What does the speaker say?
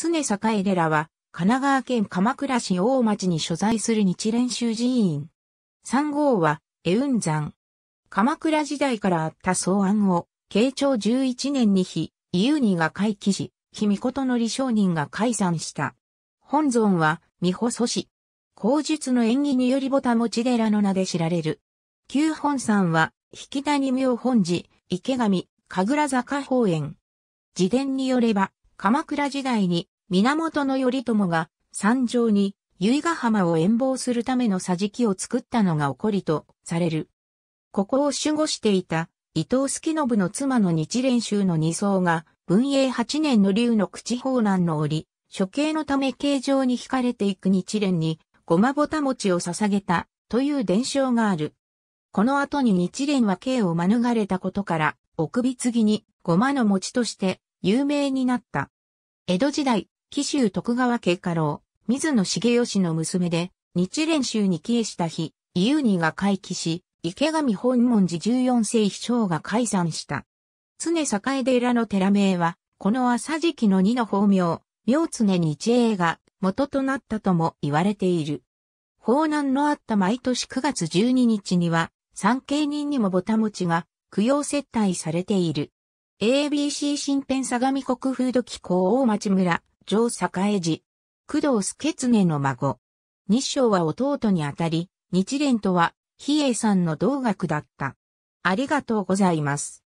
常栄レラは、神奈川県鎌倉市大町に所在する日蓮宗寺院。3号は、エウン山。鎌倉時代からあった草案を、慶長11年に日、伊ユニが開記し、卑弥呼との李商人が解散した。本尊は、美穂祖師。口述の縁起によりぼたもち寺の名で知られる。旧本山は、引谷妙本寺、池上、神楽坂方園。自伝によれば、鎌倉時代に源頼朝が山上に由比ヶ浜を遠望するための桟敷を作ったのが起こりとされる。ここを守護していた伊藤助信の妻の日蓮宗の二層が文永八年の竜の口放難の折、処刑のため形状に惹かれていく日蓮にごまぼた餅を捧げたという伝承がある。この後に日蓮は刑を免れたことから、奥首継ぎにごまの餅として有名になった。江戸時代、紀州徳川家家老、水野重義の娘で、日蓮宗に帰依した日、伊遊にが回帰し、池上本門寺十四世秘書が解散した。常栄寺の寺名は、この朝時期の二の法名、明常日英が元となったとも言われている。法難のあった毎年9月12日には、三経人にもぼたもちが供養接待されている。ABC 新編相模国風土機構大町村、上栄寺。工藤助常の孫。日章は弟にあたり、日蓮とは、比叡さんの同学だった。ありがとうございます。